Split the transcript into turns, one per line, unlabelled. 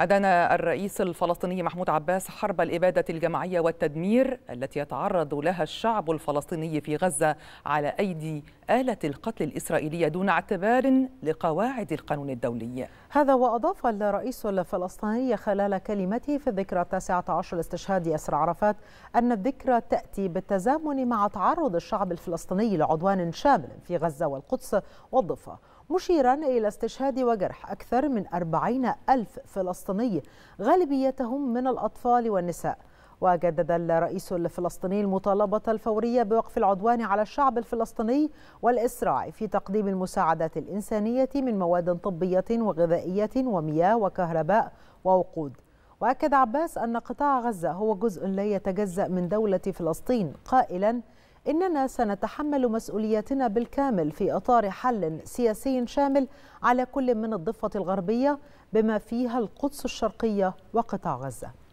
أدان الرئيس الفلسطيني محمود عباس حرب الإبادة الجماعية والتدمير التي يتعرض لها الشعب الفلسطيني في غزة على أيدي آلة القتل الإسرائيلية دون اعتبار لقواعد القانون الدولي
هذا وأضاف الرئيس الفلسطيني خلال كلمته في الذكرى التاسعة عشر لاستشهاد ياسر عرفات أن الذكرى تأتي بالتزامن مع تعرض الشعب الفلسطيني لعدوان شامل في غزة والقدس والضفة مشيرا إلى استشهاد وجرح أكثر من أربعين ألف فلسطيني غالبيتهم من الأطفال والنساء وجدد الرئيس الفلسطيني المطالبة الفورية بوقف العدوان على الشعب الفلسطيني والإسراع في تقديم المساعدات الإنسانية من مواد طبية وغذائية ومياه وكهرباء ووقود وأكد عباس أن قطاع غزة هو جزء لا يتجزأ من دولة فلسطين قائلا إننا سنتحمل مسؤوليتنا بالكامل في إطار حل سياسي شامل على كل من الضفة الغربية بما فيها القدس الشرقية وقطاع غزة